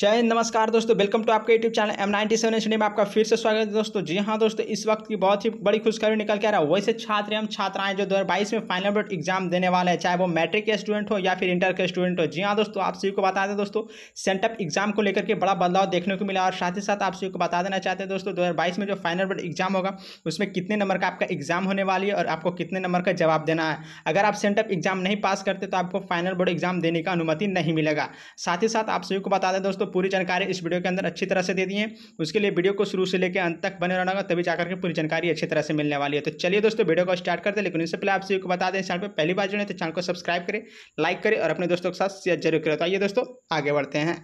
जय नमस्कार दोस्तों वेलकम टू आपका YouTube channel M ninety seven study में आपका फिर से स्वागत है दोस्तों जी हाँ दोस्तों इस वक्त की बहुत ही बड़ी खुशखबरी निकल के आ रहा है वैसे छात्र एवं छात्राएं जो 2022 में फाइनल बोर्ड एग्जाम देने वाले हैं चाहे वो मैट्रिक के स्टूडेंट हो या फिर इंटर के स्टूडेंट हो जी हाँ दोस्तों आप सभी को बता दें दोस्तों सेंटअप एग्जाम को लेकर के बड़ा बदलाव देखने को मिला और साथ ही साथ आप सभी को बता देना चाहते हैं दोस्तों दो में जो फाइनल बोर्ड एग्जाम होगा उसमें कितने नंबर का आपका एग्जाम होने वाली है और आपको कितने नंबर का जवाब देना है अगर आप सेंटअप एग्जाम नहीं पास करते तो आपको फाइनल बोर्ड एग्जाम देने का अनुमति नहीं मिलेगा साथ ही साथ आप सभी को बता दें दोस्तों दोस्तों पूरी जानकारी इस वीडियो के अंदर अच्छी तरह से दे दी है उसके लिए वीडियो को शुरू से लेकर अंत तक बने रहना होगा तभी जाकर के पूरी जानकारी अच्छी तरह से मिलने वाली है तो चलिए दोस्तों वीडियो को स्टार्ट करते हैं लेकिन इससे पहले आपसे को बता दें चैनल पर पहली बार जुड़े तो चैनल को सब्सक्राइब करें लाइक करें और अपने दोस्तों के साथ शेयर जरूर करें तो आइए दोस्तों आगे बढ़ते हैं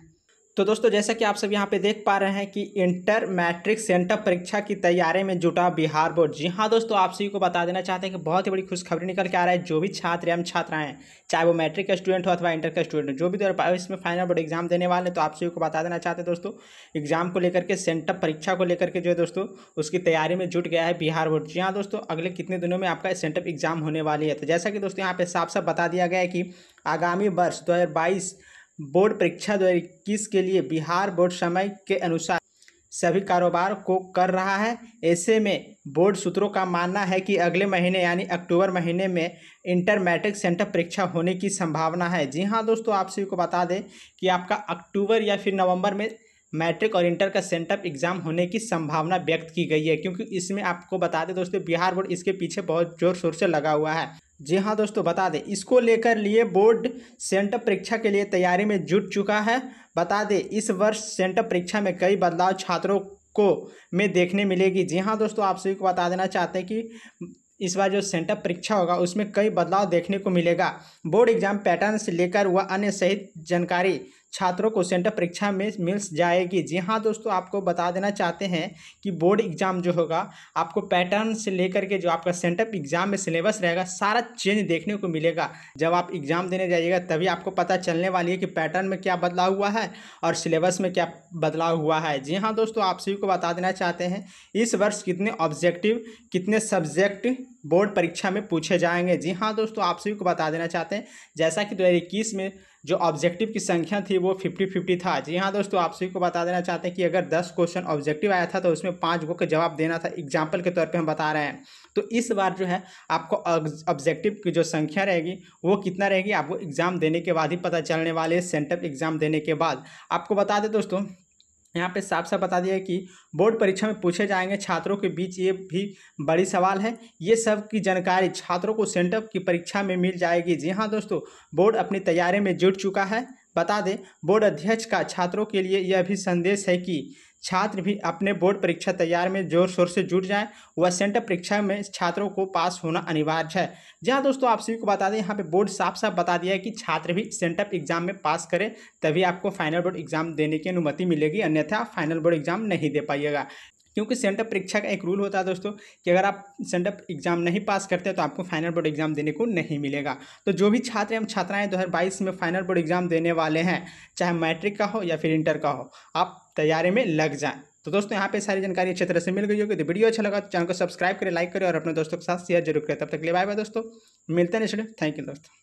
तो दोस्तों जैसा कि आप सब यहाँ पे देख पा रहे हैं कि इंटर मैट्रिक सेंटर परीक्षा की तैयारी में जुटा बिहार बोर्ड जी हाँ दोस्तों आप सभी को बता देना चाहते हैं कि बहुत ही बड़ी खुशखबरी निकल के आ रहा है जो भी छात्र एवं छात्राएं चाहे वो मैट्रिक का स्टूडेंट हो अथवा इंटर का स्टूडेंट हो जो भी दो इसमें फाइनल बोर्ड एग्जाम देने वाले हैं तो आप सभी को बता देना चाहते हैं दोस्तों एग्जाम को लेकर के सेंटर परीक्षा को लेकर के जो है दोस्तों उसकी तैयारी में जुट गया है बिहार बोर्ड जी हाँ दोस्तों अगले कितने दिनों में आपका सेंटअप एग्जाम होने वाली है तो जैसा कि दोस्तों यहाँ पे साफ साफ बता दिया गया है कि आगामी वर्ष दो बोर्ड परीक्षा दो इक्कीस के लिए बिहार बोर्ड समय के अनुसार सभी कारोबार को कर रहा है ऐसे में बोर्ड सूत्रों का मानना है कि अगले महीने यानी अक्टूबर महीने में इंटर मैट्रिक सेंटर परीक्षा होने की संभावना है जी हाँ दोस्तों आप सभी को बता दें कि आपका अक्टूबर या फिर नवंबर में मैट्रिक और इंटर का सेंटअप एग्जाम होने की संभावना व्यक्त की गई है क्योंकि इसमें आपको बता दें दोस्तों बिहार बोर्ड इसके पीछे बहुत जोर शोर से लगा हुआ है जी हाँ दोस्तों बता दें इसको लेकर लिए बोर्ड सेंटर परीक्षा के लिए तैयारी में जुट चुका है बता दें इस वर्ष सेंटर परीक्षा में कई बदलाव छात्रों को में देखने मिलेगी जी हाँ दोस्तों आप सभी को बता देना चाहते हैं कि इस बार जो सेंटर परीक्षा होगा उसमें कई बदलाव देखने को मिलेगा बोर्ड एग्जाम पैटर्न से लेकर व अन्य सहित जानकारी छात्रों को सेंटर परीक्षा में मिल जाएगी जी हाँ दोस्तों आपको बता देना चाहते हैं कि बोर्ड एग्जाम जो होगा आपको पैटर्न से लेकर के जो आपका सेंटअप एग्जाम में सिलेबस रहेगा सारा चेंज देखने को मिलेगा जब आप एग्जाम देने जाइएगा तभी आपको पता चलने वाली है कि पैटर्न में क्या बदलाव हुआ है और सिलेबस में क्या बदलाव हुआ है जी हाँ दोस्तों आप सभी को बता देना चाहते हैं इस वर्ष कितने ऑब्जेक्टिव कितने सब्जेक्ट बोर्ड परीक्षा में पूछे जाएंगे जी हाँ दोस्तों आप सभी को बता देना चाहते हैं जैसा कि दो में जो ऑब्जेक्टिव की संख्या थी वो फिफ्टी फिफ्टी था जी हाँ दोस्तों आप सभी को बता देना चाहते हैं कि अगर दस क्वेश्चन ऑब्जेक्टिव आया था तो उसमें पाँच गो का जवाब देना था एग्जाम्पल के तौर पर हम बता रहे हैं तो इस बार जो है आपको ऑब्जेक्टिव की जो संख्या रहेगी वो कितना रहेगी आपको एग्ज़ाम देने के बाद ही पता चलने वाले सेंटअप एग्ज़ाम देने के बाद आपको बता दें दोस्तों यहाँ पे साफ साफ बता दिया कि बोर्ड परीक्षा में पूछे जाएंगे छात्रों के बीच ये भी बड़ी सवाल है ये सब की जानकारी छात्रों को सेंटअप की परीक्षा में मिल जाएगी जी हाँ दोस्तों बोर्ड अपनी तैयारी में जुट चुका है बता दें बोर्ड अध्यक्ष का छात्रों के लिए यह भी संदेश है कि छात्र भी अपने बोर्ड परीक्षा तैयार में जोर शोर से जुट जाएं व सेंटर परीक्षा में छात्रों को पास होना अनिवार्य है जहां दोस्तों आप सभी को बता दें यहाँ पे बोर्ड साफ साफ बता दिया है कि छात्र भी सेंटअप एग्जाम में पास करें तभी आपको फाइनल बोर्ड एग्जाम देने की अनुमति मिलेगी अन्यथा फाइनल बोर्ड एग्जाम नहीं दे पाइएगा क्योंकि सेंटअप परीक्षा का एक रूल होता है दोस्तों कि अगर आप सेंटअप एग्जाम नहीं पास करते तो आपको फाइनल बोर्ड एग्जाम देने को नहीं मिलेगा तो जो भी छात्र एवं छात्राएं बाईस में फाइनल बोर्ड एग्जाम देने वाले हैं चाहे मैट्रिक का हो या फिर इंटर का हो आप तैयारी में लग जाएँ तो दोस्तों यहाँ पर सारी जानकारी अच्छी तरह से मिल गई होगी तो वीडियो अच्छा लगा तो चैनल को सब्सक्राइब करें लाइक करें और अपने दोस्तों के साथ शेयर जरूर करें तब तक ले बाय बाय दोस्तों मिलते हैं नेक्स्ट थैंक यू दोस्तों